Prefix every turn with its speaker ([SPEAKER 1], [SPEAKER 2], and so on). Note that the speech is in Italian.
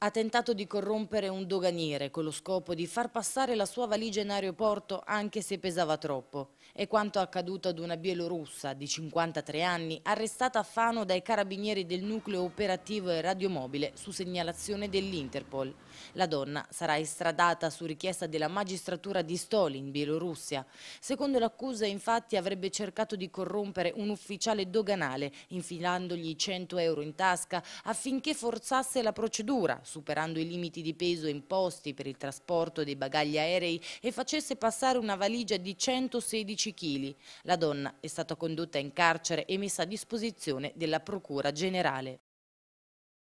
[SPEAKER 1] Ha tentato di corrompere un doganiere con lo scopo di far passare la sua valigia in aeroporto anche se pesava troppo. È quanto accaduto ad una bielorussa di 53 anni arrestata a Fano dai carabinieri del nucleo operativo e radiomobile su segnalazione dell'Interpol. La donna sarà estradata su richiesta della magistratura di Stoli in Bielorussia. Secondo l'accusa infatti avrebbe cercato di corrompere un ufficiale doganale infilandogli 100 euro in tasca affinché forzasse la procedura superando i limiti di peso imposti per il trasporto dei bagagli aerei e facesse passare una valigia di 116 kg. La donna è stata condotta in carcere e messa a disposizione della Procura Generale.